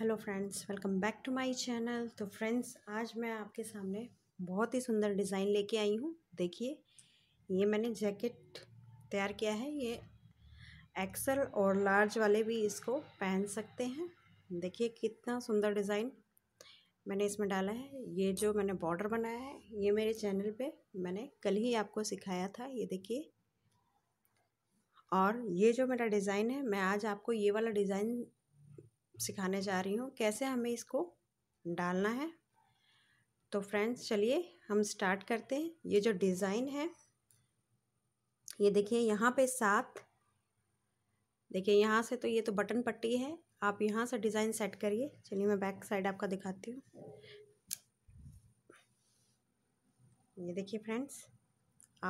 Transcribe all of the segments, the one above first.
hello friends welcome back to my channel तो friends आज मैं आपके सामने बहुत ही सुंदर डिज़ाइन लेके आई हूँ देखिए ये मैंने जैकेट तैयार किया है ये एक्सल और लार्ज वाले भी इसको पहन सकते हैं देखिए कितना सुंदर डिज़ाइन मैंने इसमें डाला है ये जो मैंने बॉर्डर बनाया है ये मेरे चैनल पर मैंने कल ही आपको सिखाया था ये देखिए और ये जो मेरा डिज़ाइन है मैं आज आपको ये वाला डिज़ाइन सिखाने जा रही हूँ कैसे हमें इसको डालना है तो फ्रेंड्स चलिए हम स्टार्ट करते हैं ये जो डिज़ाइन है ये देखिए यहाँ पे सात देखिए यहाँ से तो ये तो बटन पट्टी है आप यहाँ से डिज़ाइन सेट करिए चलिए मैं बैक साइड आपका दिखाती हूँ ये देखिए फ्रेंड्स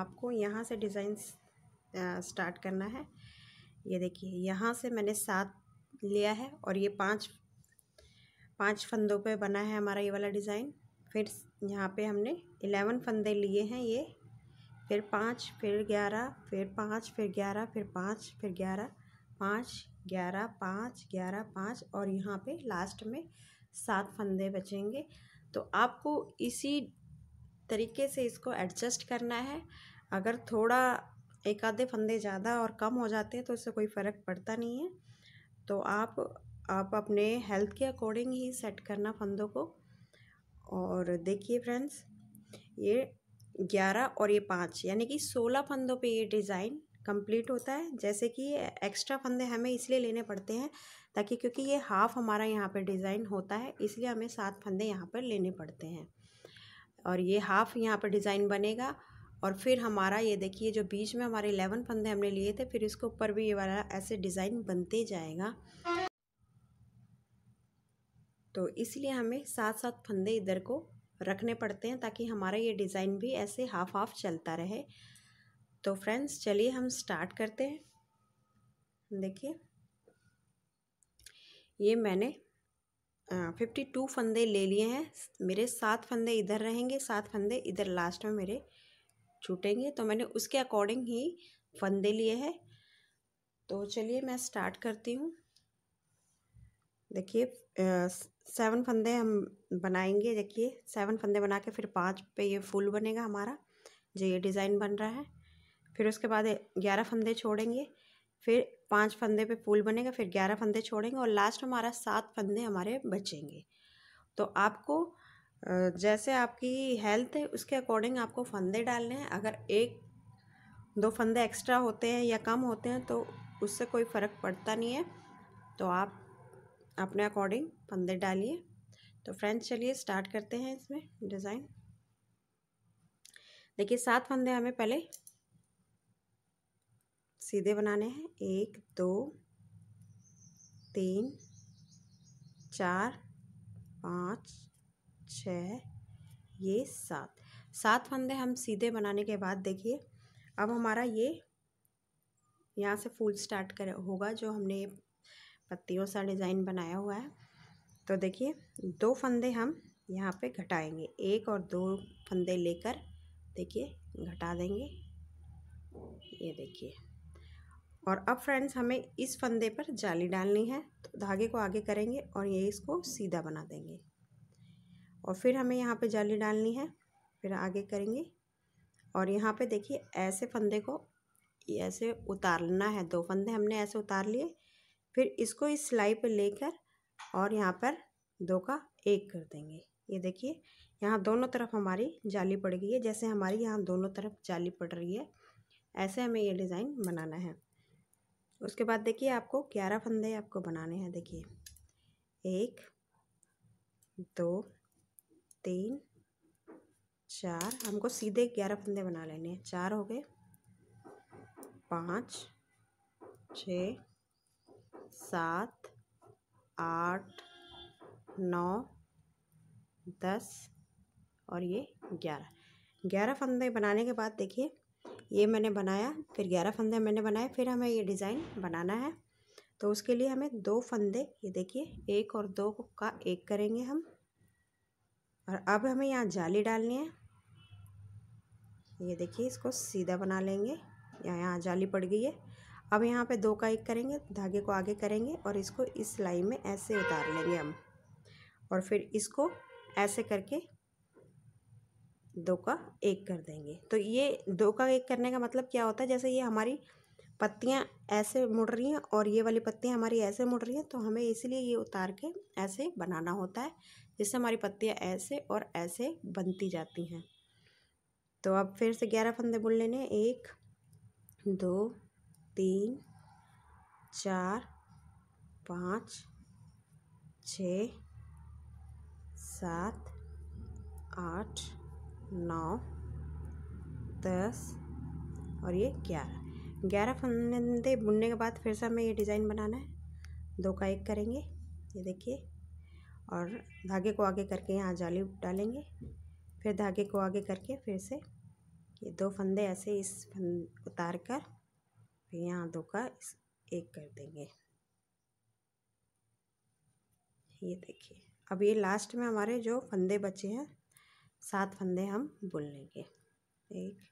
आपको यहाँ से डिज़ाइन स्टार्ट करना है ये देखिए यहाँ से मैंने सात लिया है और ये पांच पांच फंदों पे बना है हमारा ये वाला डिज़ाइन फिर यहाँ पे हमने इलेवन फंदे लिए हैं ये फिर पाँच फिर ग्यारह फिर पाँच फिर ग्यारह फिर पाँच फिर ग्यारह पाँच ग्यारह पाँच ग्यारह पाँच और यहाँ पे लास्ट में सात फंदे बचेंगे तो आपको इसी तरीके से इसको एडजस्ट करना है अगर थोड़ा एक आधे फंदे ज़्यादा और कम हो जाते हैं तो इससे कोई फ़र्क पड़ता नहीं है तो आप आप अपने हेल्थ के अकॉर्डिंग ही सेट करना फंदों को और देखिए फ्रेंड्स ये ग्यारह और ये पाँच यानी कि सोलह फंदों पे ये डिज़ाइन कंप्लीट होता है जैसे कि एक्स्ट्रा फंदे हमें इसलिए लेने पड़ते हैं ताकि क्योंकि ये हाफ़ हमारा यहाँ पर डिज़ाइन होता है इसलिए हमें सात फंदे यहाँ पर लेने पड़ते हैं और ये हाफ़ यहाँ पर डिज़ाइन बनेगा और फिर हमारा ये देखिए जो बीच में हमारे इलेवन फंदे हमने लिए थे फिर इसके ऊपर भी ये वाला ऐसे डिज़ाइन बनते जाएगा तो इसलिए हमें सात सात फंदे इधर को रखने पड़ते हैं ताकि हमारा ये डिज़ाइन भी ऐसे हाफ हाफ चलता रहे तो फ्रेंड्स चलिए हम स्टार्ट करते हैं देखिए ये मैंने फिफ्टी टू फंदे ले लिए हैं मेरे सात फंदे इधर रहेंगे सात फंदे इधर लास्ट में मेरे छूटेंगे तो मैंने उसके अकॉर्डिंग ही फंदे लिए हैं तो चलिए मैं स्टार्ट करती हूँ देखिए सेवन फंदे हम बनाएंगे देखिए सेवन फंदे बना के फिर पाँच पे ये फूल बनेगा हमारा जो ये डिज़ाइन बन रहा है फिर उसके बाद ग्यारह फंदे छोड़ेंगे फिर पांच फंदे पे फूल बनेगा फिर ग्यारह फंदे छोड़ेंगे और लास्ट हमारा सात फंदे हमारे बचेंगे तो आपको जैसे आपकी हेल्थ है उसके अकॉर्डिंग आपको फंदे डालने हैं अगर एक दो फंदे एक्स्ट्रा होते हैं या कम होते हैं तो उससे कोई फ़र्क पड़ता नहीं है तो आप अपने अकॉर्डिंग फंदे डालिए तो फ्रेंड्स चलिए स्टार्ट करते हैं इसमें डिज़ाइन देखिए सात फंदे हमें पहले सीधे बनाने हैं एक दो तीन चार पाँच छः ये सात सात फंदे हम सीधे बनाने के बाद देखिए अब हमारा ये यहाँ से फूल स्टार्ट कर होगा जो हमने पत्तियों सा डिज़ाइन बनाया हुआ है तो देखिए दो फंदे हम यहाँ पे घटाएंगे एक और दो फंदे लेकर देखिए घटा देंगे ये देखिए और अब फ्रेंड्स हमें इस फंदे पर जाली डालनी है तो धागे को आगे करेंगे और ये इसको सीधा बना देंगे और फिर हमें यहाँ पे जाली डालनी है फिर आगे करेंगे और यहाँ पे देखिए ऐसे फंदे को ऐसे उतारना है दो फंदे हमने ऐसे उतार लिए फिर इसको इस सिलाई पे लेकर और यहाँ पर दो का एक कर देंगे ये देखिए यहाँ दोनों तरफ हमारी जाली पड़ गई है जैसे हमारी यहाँ दोनों तरफ जाली पड़ रही है ऐसे हमें ये डिज़ाइन बनाना है उसके बाद देखिए आपको ग्यारह फंदे आपको बनाने हैं देखिए एक दो तीन चार हमको सीधे ग्यारह फंदे बना लेने हैं चार हो गए पाँच छ सात आठ नौ दस और ये ग्यारह ग्यारह फंदे बनाने के बाद देखिए ये मैंने बनाया फिर ग्यारह फंदे मैंने बनाए फिर हमें ये डिज़ाइन बनाना है तो उसके लिए हमें दो फंदे ये देखिए एक और दो का एक करेंगे हम और अब हमें यहाँ जाली डालनी है ये देखिए इसको सीधा बना लेंगे यहाँ यहाँ जाली पड़ गई है अब यहाँ पे दो का एक करेंगे धागे को आगे करेंगे और इसको इस सिलाई में ऐसे उतार लेंगे हम और फिर इसको ऐसे करके दो का एक कर देंगे तो ये दो का एक करने का मतलब क्या होता है जैसे ये हमारी पत्तियाँ ऐसे मुड़ रही हैं और ये वाली पत्तियाँ हमारी ऐसे मुड़ रही हैं तो हमें इसलिए ये उतार के ऐसे बनाना होता है जिससे हमारी पत्तियाँ ऐसे और ऐसे बनती जाती हैं तो अब फिर से ग्यारह फंदे बुन लेने एक दो तीन चार पाँच छ सात आठ नौ दस और ये ग्यारह ग्यारह फंदे बुनने के बाद फिर से हमें ये डिज़ाइन बनाना है दो का एक करेंगे ये देखिए और धागे को आगे करके यहाँ जाली डालेंगे फिर धागे को आगे करके फिर से ये दो फंदे ऐसे इस उतार कर फिर यहाँ दो का एक कर देंगे ये देखिए अब ये लास्ट में हमारे जो फंदे बचे हैं सात फंदे हम बुन लेंगे एक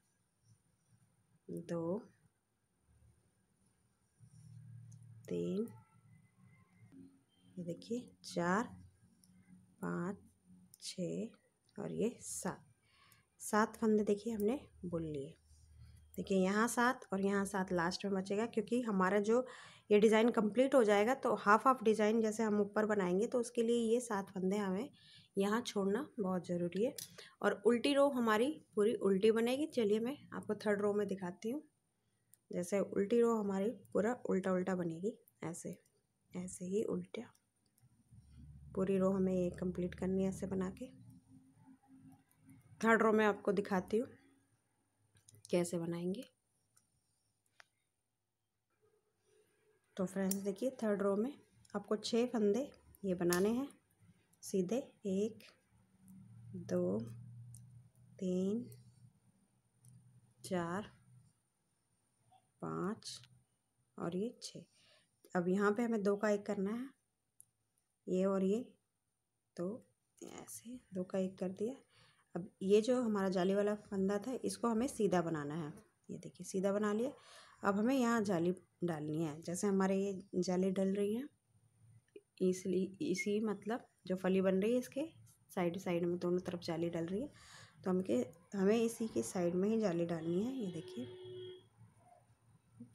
दो तीन ये देखिए चार पाँच छः और ये सात सात फंदे देखिए हमने बुन लिए देखिए यहाँ सात और यहाँ सात लास्ट में बचेगा क्योंकि हमारा जो ये डिज़ाइन कंप्लीट हो जाएगा तो हाफ हाफ डिज़ाइन जैसे हम ऊपर बनाएंगे तो उसके लिए ये सात फंदे हमें यहाँ छोड़ना बहुत ज़रूरी है और उल्टी रो हमारी पूरी उल्टी बनेगी चलिए मैं आपको थर्ड रो में दिखाती हूँ जैसे उल्टी रो हमारी पूरा उल्टा उल्टा बनेगी ऐसे ऐसे ही उल्टा पूरी रो हमें ये कंप्लीट करनी है ऐसे बना के थर्ड रो में आपको दिखाती हूँ कैसे बनाएंगे तो फ्रेंड्स देखिए थर्ड रो में आपको छः फंदे ये बनाने हैं सीधे एक दो तीन चार पाँच और ये छः अब यहाँ पे हमें दो का एक करना है ये और ये तो ऐसे दो का एक कर दिया अब ये जो हमारा जाली वाला फंदा था इसको हमें सीधा बनाना है ये देखिए सीधा बना लिया अब हमें यहाँ जाली डालनी है जैसे हमारे ये जाली डल रही है इसलिए इसी मतलब जो फली बन रही है इसके साइड साइड में दोनों तरफ जाली डल रही है तो हम के हमें इसी के साइड में ही जाली डालनी है ये देखिए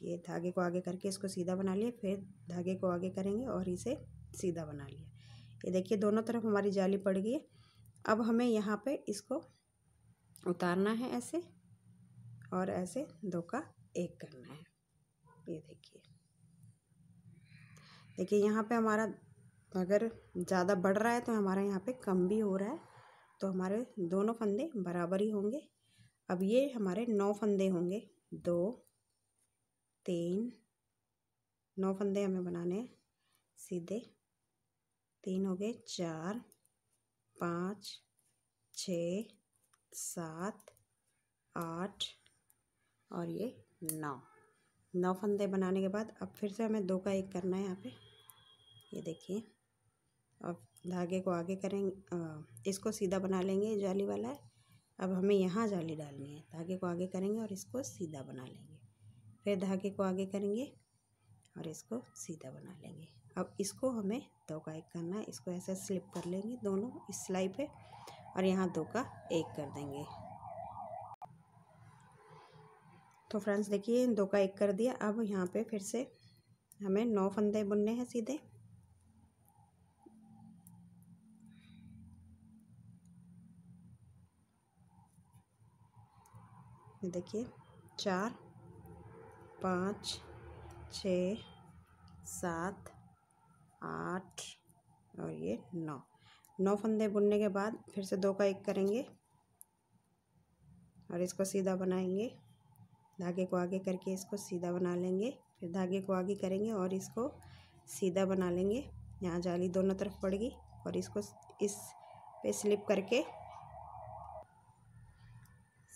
ये धागे को आगे करके इसको सीधा बना लिए फिर धागे को आगे करेंगे और इसे सीधा बना लिया ये देखिए दोनों तरफ हमारी जाली पड़ गई है अब हमें यहाँ पे इसको उतारना है ऐसे और ऐसे दो का एक करना है ये देखिए देखिए यहाँ पे हमारा अगर ज़्यादा बढ़ रहा है तो हमारा यहाँ पे कम भी हो रहा है तो हमारे दोनों फंदे बराबर ही होंगे अब ये हमारे नौ फंदे होंगे दो तीन नौ फंदे हमें बनाने हैं सीधे तीन हो गए चार पाँच छ सात आठ और ये नौ नौ फंदे बनाने के बाद अब फिर से हमें दो का एक करना है यहाँ पे ये देखिए अब धागे को आगे करेंगे इसको सीधा बना लेंगे जाली वाला है अब हमें यहाँ जाली डालनी है धागे को आगे करेंगे और इसको सीधा बना लेंगे फिर धागे को आगे करेंगे और इसको सीधा बना लेंगे अब इसको हमें का एक करना है इसको ऐसे स्लिप कर लेंगे दोनों इस सिलाई पे और यहाँ दो का एक कर देंगे तो फ्रेंड्स देखिए दो का एक कर दिया अब यहाँ पे फिर से हमें नौ फंदे बुनने हैं सीधे देखिए चार पाँच छ सात आठ और ये नौ नौ फंदे बुनने के बाद फिर से दो का एक करेंगे और इसको सीधा बनाएंगे धागे को आगे करके इसको सीधा बना लेंगे फिर धागे को आगे करेंगे और इसको सीधा बना लेंगे यहाँ जाली दोनों तरफ पड़ेगी और इसको इस पे स्लिप करके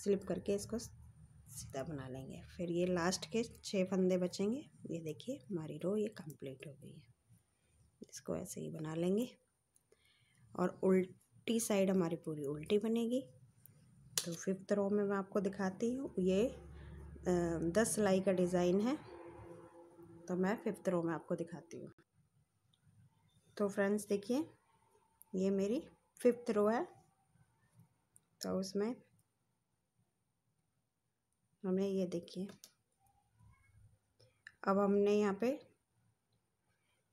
स्लिप करके इसको सीधा बना लेंगे फिर ये लास्ट के छः फंदे बचेंगे ये देखिए हमारी रो ये कंप्लीट हो गई है इसको ऐसे ही बना लेंगे और उल्टी साइड हमारी पूरी उल्टी बनेगी तो फिफ्थ रो में मैं आपको दिखाती हूँ ये दस सिलाई का डिज़ाइन है तो मैं फिफ्थ रो में आपको दिखाती हूँ तो फ्रेंड्स देखिए ये मेरी फिफ्थ रो है तो उसमें हमने ये देखिए अब हमने यहाँ पे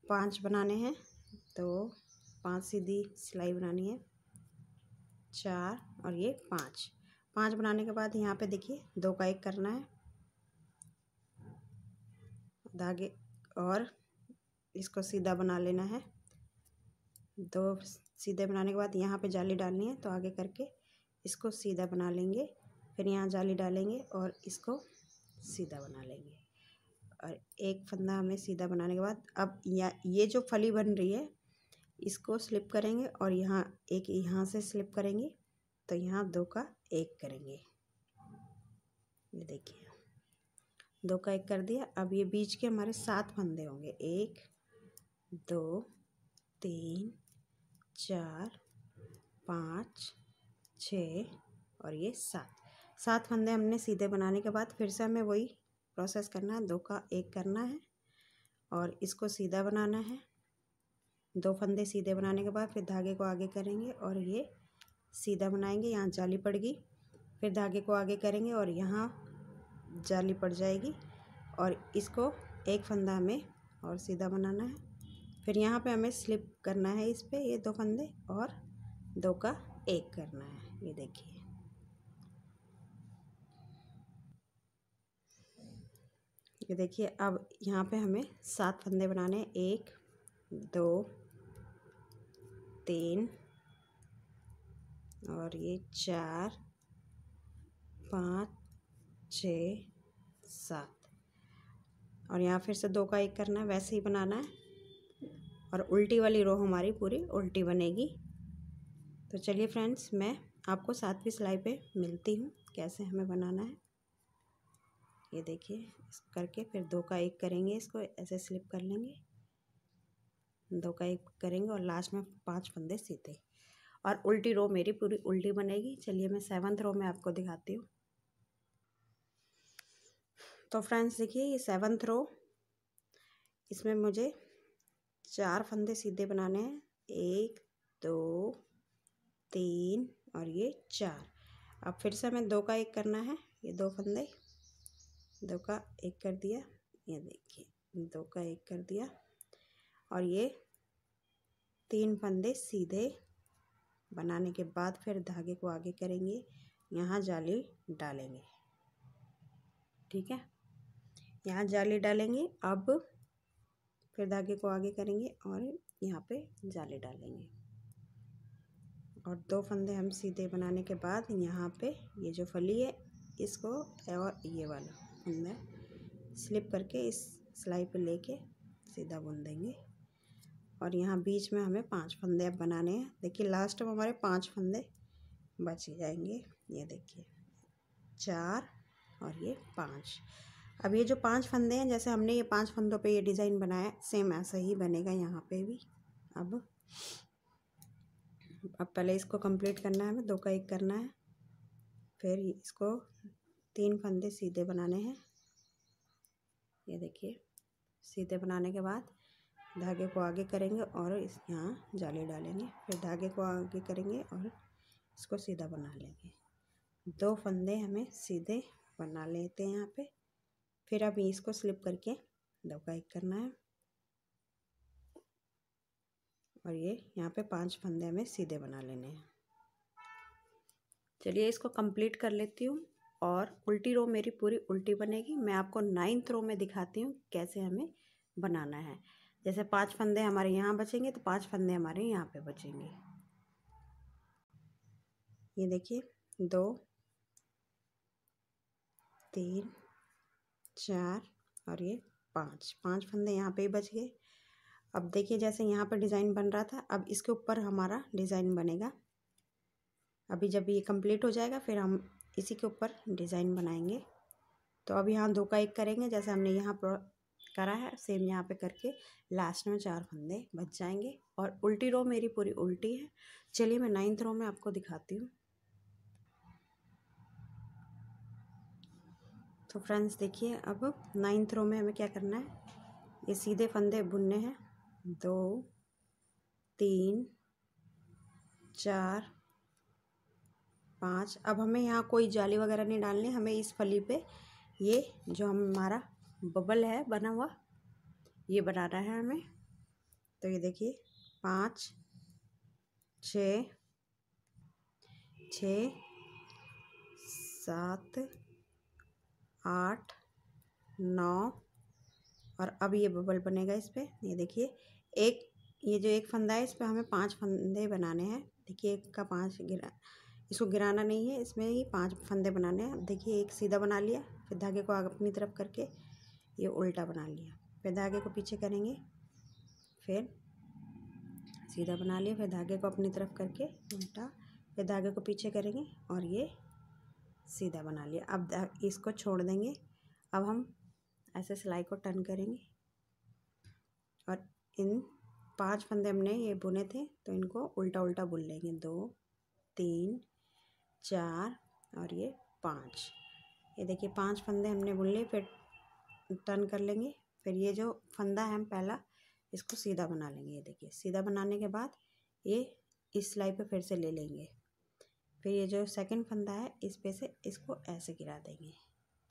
पांच बनाने हैं तो पांच सीधी सिलाई बनानी है चार और ये पांच पांच बनाने के बाद यहाँ पे देखिए दो का एक करना है धागे और इसको सीधा बना लेना है दो सीधे बनाने के बाद यहाँ पे जाली डालनी है तो आगे करके इसको सीधा बना लेंगे फिर यहाँ जाली डालेंगे और इसको सीधा बना लेंगे और एक फंदा हमें सीधा बनाने के बाद अब या ये जो फली बन रही है इसको स्लिप करेंगे और यहाँ एक यहाँ से स्लिप करेंगे तो यहाँ दो का एक करेंगे ये देखिए दो का एक कर दिया अब ये बीच के हमारे सात फंदे होंगे एक दो तीन चार पाँच छ और ये सात सात फंदे हमने सीधे बनाने के बाद फिर से हमें वही प्रोसेस करना है दो का एक करना है और इसको सीधा बनाना है दो फंदे सीधे बनाने के बाद फिर धागे को आगे करेंगे और ये सीधा बनाएंगे यहाँ जाली गई फिर धागे को आगे करेंगे और यहाँ जाली पड़ जाएगी और इसको एक फंदा हमें और सीधा बनाना है फिर यहाँ पे हमें स्लिप करना है इस पर ये दो फंदे और दो का एक करना है ये देखिए ये देखिए अब यहाँ पे हमें सात फंदे बनाने हैं एक दो तीन और ये चार पाँच छ सात और यहाँ फिर से दो का एक करना है वैसे ही बनाना है और उल्टी वाली रो हमारी पूरी उल्टी बनेगी तो चलिए फ्रेंड्स मैं आपको सातवीं सिलाई पे मिलती हूँ कैसे हमें बनाना है ये देखिए करके फिर दो का एक करेंगे इसको ऐसे स्लिप कर लेंगे दो का एक करेंगे और लास्ट में पांच फंदे सीते और उल्टी रो मेरी पूरी उल्टी बनेगी चलिए मैं सेवन्थ रो में आपको दिखाती हूँ तो फ्रेंड्स देखिए ये सेवन्थ रो इसमें मुझे चार फंदे सीधे बनाने हैं एक दो तीन और ये चार अब फिर से हमें दो का एक करना है ये दो फंदे दो का एक कर दिया ये देखिए दो का एक कर दिया और ये तीन फंदे सीधे बनाने के बाद फिर धागे को आगे करेंगे यहाँ जाली डालेंगे ठीक है यहाँ जाली डालेंगे अब फिर धागे को आगे करेंगे और यहाँ पे जाली डालेंगे और दो फंदे हम सीधे बनाने के बाद यहाँ पे ये जो फली है इसको और ये वाला अंदर स्लिप करके इस सिलाई पे लेके सीधा बुन देंगे और यहाँ बीच में हमें पांच फंदे अब बनाने हैं देखिए लास्ट में हमारे पांच फंदे बच जाएंगे ये देखिए चार और ये पांच अब ये जो पांच फंदे हैं जैसे हमने ये पांच फंदों पे ये डिज़ाइन बनाया सेम ऐसा ही बनेगा यहाँ पे भी अब अब पहले इसको कंप्लीट करना है हमें दो का एक करना है फिर इसको तीन फंदे सीधे बनाने हैं ये देखिए सीधे बनाने के बाद धागे को आगे करेंगे और इस यहाँ जाली डालेंगे फिर धागे को आगे करेंगे और इसको सीधा बना लेंगे दो फंदे हमें सीधे बना लेते हैं यहाँ पे फिर अब इसको स्लिप करके एक करना है और ये यहाँ पे पांच फंदे हमें सीधे बना लेने हैं चलिए इसको कंप्लीट कर लेती हूँ और उल्टी रो मेरी पूरी उल्टी बनेगी मैं आपको नाइन्थ रो में दिखाती हूँ कैसे हमें बनाना है जैसे पांच फंदे हमारे यहाँ बचेंगे तो पांच फंदे हमारे यहाँ पे बचेंगे ये देखिए दो तीन चार और ये पाँच पाँच फंदे यहाँ पे ही बच गए अब देखिए जैसे यहाँ पर डिज़ाइन बन रहा था अब इसके ऊपर हमारा डिज़ाइन बनेगा अभी जब ये कंप्लीट हो जाएगा फिर हम इसी के ऊपर डिज़ाइन बनाएंगे तो अब यहाँ दो का एक करेंगे जैसे हमने यहाँ पर करा है सेम यहाँ पे करके लास्ट में चार फंदे बच जाएंगे और उल्टी रो मेरी पूरी उल्टी है चलिए मैं नाइन्थ रो में आपको दिखाती हूँ तो फ्रेंड्स देखिए अब नाइन्थ रो में हमें क्या करना है ये सीधे फंदे बुनने हैं दो तीन चार पाँच अब हमें यहाँ कोई जाली वगैरह नहीं डालनी हमें इस फली पे ये जो हम हमारा बबल है बना हुआ ये बनाना है हमें तो ये देखिए पाँच छ छ सात आठ नौ और अब ये बबल बनेगा इस पर ये देखिए एक ये जो एक फंदा है इस पर हमें पांच फंदे बनाने हैं देखिए एक का पांच गिरा इसको गिराना नहीं है इसमें ही पांच फंदे बनाने हैं देखिए एक सीधा बना लिया फिर धागे को अपनी तरफ करके ये उल्टा बना लिया फिर धागे को पीछे करेंगे फिर सीधा बना लिया फिर धागे को अपनी तरफ करके उल्टा फिर धागे को पीछे करेंगे और ये सीधा बना लिया अब इसको छोड़ देंगे अब हम ऐसे सिलाई को टर्न करेंगे और इन पांच फंदे हमने ये बुने थे तो इनको उल्टा उल्टा बुन लेंगे दो तीन चार और ये पाँच ये देखिए पांच फंदे हमने बुन लिए फिर टर्न कर लेंगे फिर ये जो फंदा है हम पहला इसको सीधा बना लेंगे ये देखिए सीधा बनाने के बाद ये इस सिलाई पे फिर से ले लेंगे फिर ये जो सेकंड फंदा है इस पे से इसको ऐसे गिरा देंगे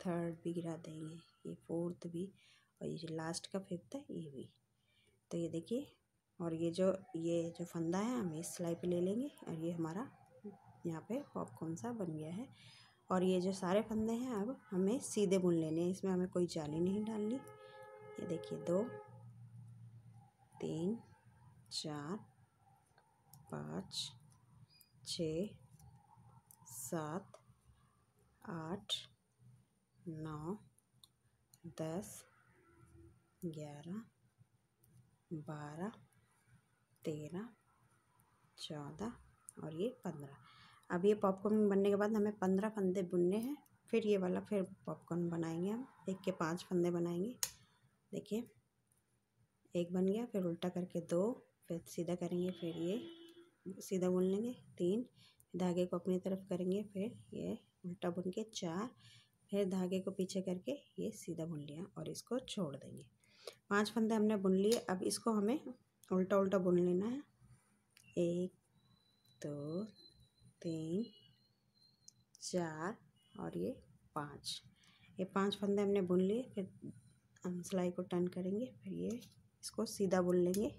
थर्ड भी गिरा देंगे ये फोर्थ भी और ये जो लास्ट का फिफ्थ है ये भी तो ये देखिए और ये जो ये जो फंदा है हम इस सिलाई पे ले लेंगे और ये हमारा यहाँ पे पॉपकॉर्न सा बन गया है और ये जो सारे फंदे हैं अब हमें सीधे बुन लेने हैं इसमें हमें कोई जाली नहीं डालनी ये देखिए दो तीन चार पाँच छ सात आठ नौ दस ग्यारह बारह तेरह चौदह और ये पंद्रह अब ये पॉपकॉर्न बनने के बाद हमें पंद्रह फंदे बुनने हैं फिर ये वाला फिर पॉपकॉर्न बनाएंगे हम एक के पाँच फंदे बनाएंगे देखिए एक बन गया फिर उल्टा करके दो फिर सीधा करेंगे फिर ये सीधा बुन लेंगे तीन धागे को अपनी तरफ करेंगे फिर ये उल्टा बुन के चार फिर धागे को पीछे करके ये सीधा बुन लिया और इसको छोड़ देंगे पांच फंदे हमने बुन लिए अब इसको हमें उल्टा उल्टा बुन लेना है एक दो तीन चार और ये पाँच ये पांच फंदे हमने बुन लिए फिर हम सिलाई को टर्न करेंगे फिर ये इसको सीधा बुन लेंगे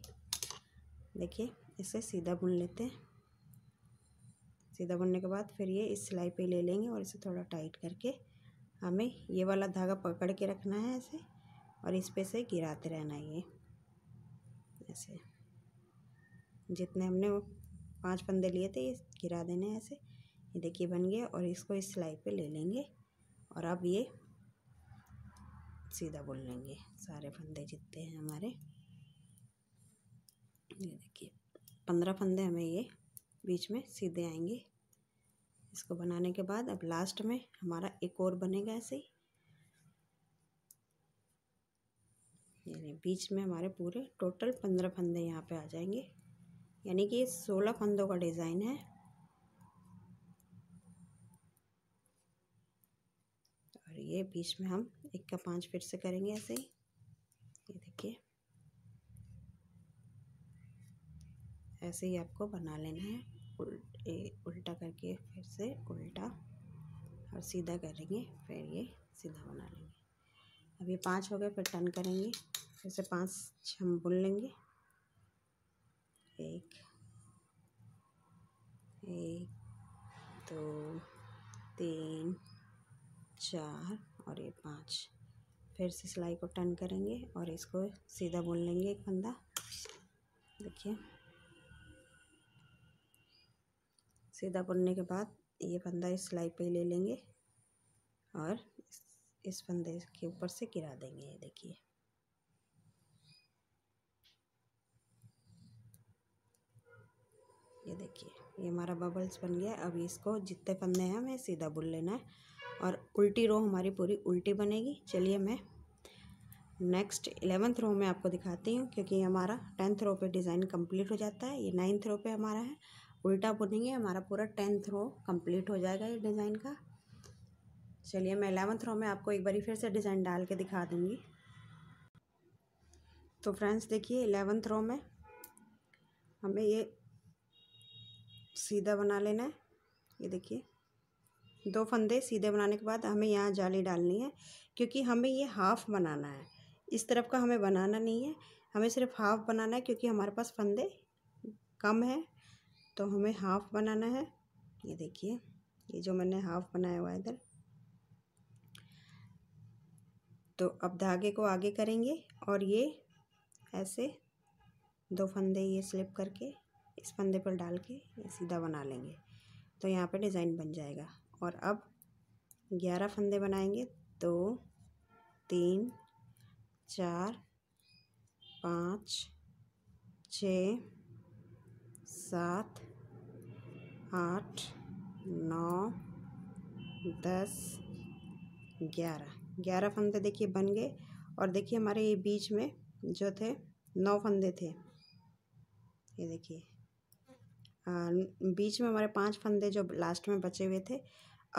देखिए इसे सीधा बुन लेते हैं सीधा बुनने के बाद फिर ये इस सिलाई पे ले लेंगे और इसे थोड़ा टाइट करके हमें ये वाला धागा पकड़ के रखना है ऐसे और इस पे से गिराते रहना है ये ऐसे जितने हमने पांच फंदे लिए थे ये गिरा देने ऐसे ये देखिए बन गया और इसको इस सिलाई पे ले लेंगे और अब ये सीधा बुन लेंगे सारे फंदे जितने हैं हमारे ये देखिए पंद्रह फंदे हमें ये बीच में सीधे आएंगे इसको बनाने के बाद अब लास्ट में हमारा एक और बनेगा ऐसे ही यानी बीच में हमारे पूरे टोटल पंद्रह फंदे यहाँ पे आ जाएंगे यानी कि ये सोलह फंदों का डिज़ाइन है और ये बीच में हम एक का पाँच फिर से करेंगे ऐसे ही ये देखिए ऐसे ही आपको बना लेना है उल्ट उल्टा करके फिर से उल्टा और सीधा करेंगे फिर ये सीधा बना लेंगे अब ये पाँच हो गए फिर टर्न करेंगे फिर से पाँच हम बुन लेंगे एक दो तीन चार और ये पाँच फिर से सिलाई को टर्न करेंगे और इसको सीधा बुन लेंगे एक फंदा देखिए सीधा बुनने के बाद ये फंदा इस सिलाई पे ले लेंगे और इस फंदे के ऊपर से गिरा देंगे ये देखिए ये देखिए ये हमारा बबल्स बन गया अब इसको जितने फंदे हैं हमें सीधा बुन लेना है और उल्टी रो हमारी पूरी उल्टी बनेगी चलिए मैं नेक्स्ट एलेवेंथ रो में आपको दिखाती हूँ क्योंकि हमारा टेंथ रो पे डिज़ाइन कंप्लीट हो जाता है ये नाइन्थ रो पे हमारा है उल्टा बुनेंगे हमारा पूरा टेंथ रो कंप्लीट हो जाएगा ये डिज़ाइन का चलिए मैं एलेवंथ रो में आपको एक बार फिर से डिज़ाइन डाल के दिखा दूँगी तो फ्रेंड्स देखिए एलेवंथ रो में हमें ये सीधा बना लेना है ये देखिए दो फंदे सीधे बनाने के बाद हमें यहाँ जाली डालनी है क्योंकि हमें ये हाफ़ बनाना है इस तरफ का हमें बनाना नहीं है हमें सिर्फ हाफ़ बनाना है क्योंकि हमारे पास फंदे कम है तो हमें हाफ़ बनाना है ये देखिए ये जो मैंने हाफ़ बनाया हुआ है इधर तो अब धागे को आगे करेंगे और ये ऐसे दो फंदे ये स्लिप करके इस फंदे पर डाल के सीधा बना लेंगे तो यहाँ पे डिज़ाइन बन जाएगा और अब ग्यारह फंदे बनाएंगे दो तीन चार पाँच छ सात आठ नौ दस ग्यारह ग्यारह फंदे देखिए बन गए और देखिए हमारे ये बीच में जो थे नौ फंदे थे ये देखिए बीच में हमारे पांच फंदे जो लास्ट में बचे हुए थे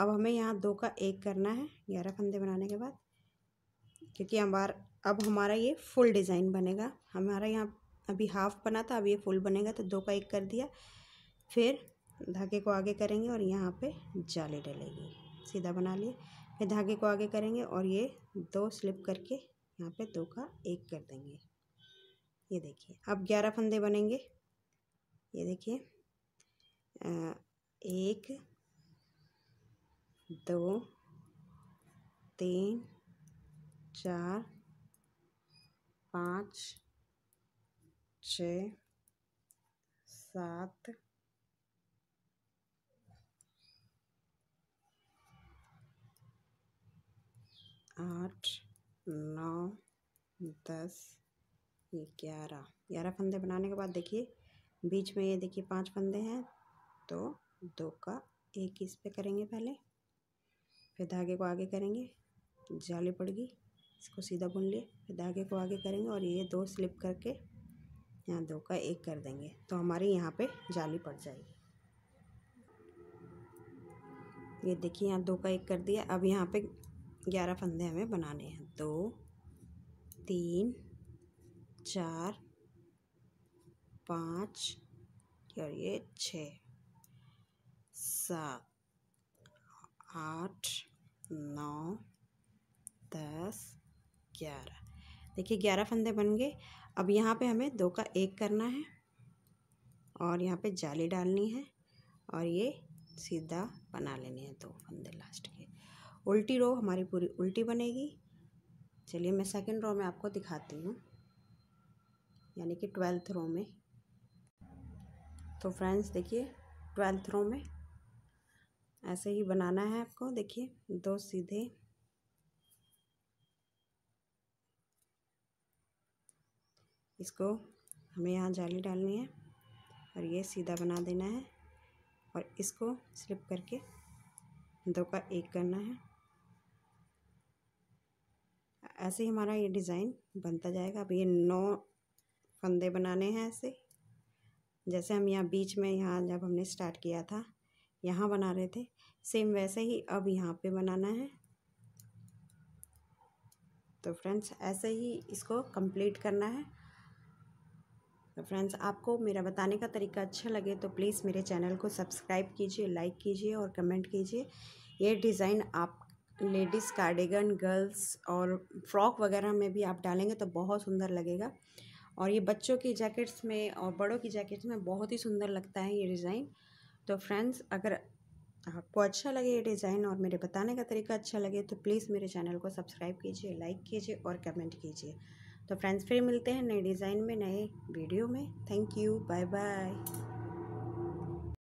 अब हमें यहाँ दो का एक करना है ग्यारह फंदे बनाने के बाद क्योंकि हमार अब हमारा ये फुल डिज़ाइन बनेगा हमारा यहाँ अभी हाफ बना था अब ये फुल बनेगा तो दो का एक कर दिया फिर धागे को आगे करेंगे और यहाँ पे जाली डलेगी सीधा बना लिए फिर धागे को आगे करेंगे और ये दो स्लिप करके यहाँ पे दो का एक कर देंगे ये देखिए अब ग्यारह फंदे बनेंगे ये देखिए एक दो तीन चार पाँच छ सात आठ नौ दस ग्यारह ग्यारह फंदे बनाने के बाद देखिए बीच में ये देखिए पांच फंदे हैं तो दो का एक इस पे करेंगे पहले फिर धागे को आगे करेंगे जाली पड़गी इसको सीधा बुन लिए फिर धागे को आगे करेंगे और ये दो स्लिप करके यहाँ दो का एक कर देंगे तो हमारे यहाँ पे जाली पड़ जाएगी ये देखिए यहाँ दो का एक कर दिया अब यहाँ पे ग्यारह फंदे हमें बनाने हैं दो तीन चार पाँच और ये छः सात आठ नौ दस ग्यारह देखिए ग्यारह फंदे बन गए अब यहाँ पे हमें दो का एक करना है और यहाँ पे जाली डालनी है और ये सीधा बना लेने हैं दो फंदे लास्ट के उल्टी रो हमारी पूरी उल्टी बनेगी चलिए मैं सेकंड रो में आपको दिखाती हूँ यानी कि ट्वेल्थ रो में तो फ्रेंड्स देखिए ट्वेल्थ रो में ऐसे ही बनाना है आपको देखिए दो सीधे इसको हमें यहाँ जाली डालनी है और ये सीधा बना देना है और इसको स्लिप करके दो का एक करना है ऐसे ही हमारा ये डिज़ाइन बनता जाएगा अब ये नौ फंदे बनाने हैं ऐसे जैसे हम यहाँ बीच में यहाँ जब हमने स्टार्ट किया था यहाँ बना रहे थे सेम वैसे ही अब यहाँ पे बनाना है तो फ्रेंड्स ऐसे ही इसको कंप्लीट करना है तो फ्रेंड्स आपको मेरा बताने का तरीका अच्छा लगे तो प्लीज़ मेरे चैनल को सब्सक्राइब कीजिए लाइक कीजिए और कमेंट कीजिए ये डिज़ाइन आप लेडीज़ कार्डिगन गर्ल्स और फ्रॉक वगैरह में भी आप डालेंगे तो बहुत सुंदर लगेगा और ये बच्चों की जैकेट्स में और बड़ों की जैकेट्स में बहुत ही सुंदर लगता है ये डिज़ाइन तो फ्रेंड्स अगर आपको अच्छा लगे ये डिज़ाइन और मेरे बताने का तरीका अच्छा लगे तो प्लीज़ मेरे चैनल को सब्सक्राइब कीजिए लाइक कीजिए और कमेंट कीजिए तो फ्रेंड्स फिर मिलते हैं नए डिज़ाइन में नए वीडियो में थैंक यू बाय बाय